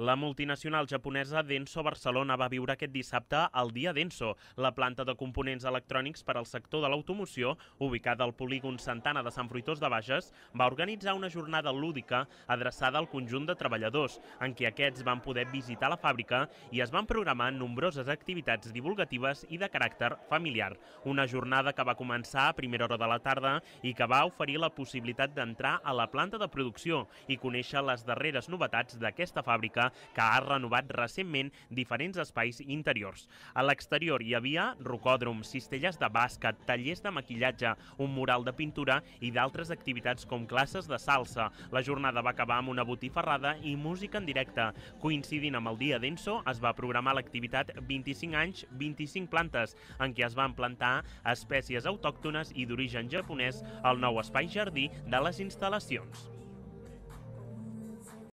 La multinacional japonesa Denso Barcelona va viure aquest dissabte el Dia Denso, la planta de components electrònics per al sector de l'automoció, ubicada al polígon Santana de Sant Fruitós de Bages, va organitzar una jornada lúdica adreçada al conjunt de treballadors, en què aquests van poder visitar la fàbrica i es van programar nombroses activitats divulgatives i de caràcter familiar. Una jornada que va començar a primera hora de la tarda i que va oferir la possibilitat d'entrar a la planta de producció i conèixer les darreres novetats d'aquesta fàbrica que ha renovat recentment diferents espais interiors. A l'exterior hi havia rocòdrom, cistelles de bàsquet, tallers de maquillatge, un mural de pintura i d'altres activitats com classes de salsa. La jornada va acabar amb una botifarrada i música en directe. Coincidint amb el dia d'Enso, es va programar l'activitat 25 anys, 25 plantes, en què es van plantar espècies autòctones i d'origen japonès al nou espai jardí de les instal·lacions.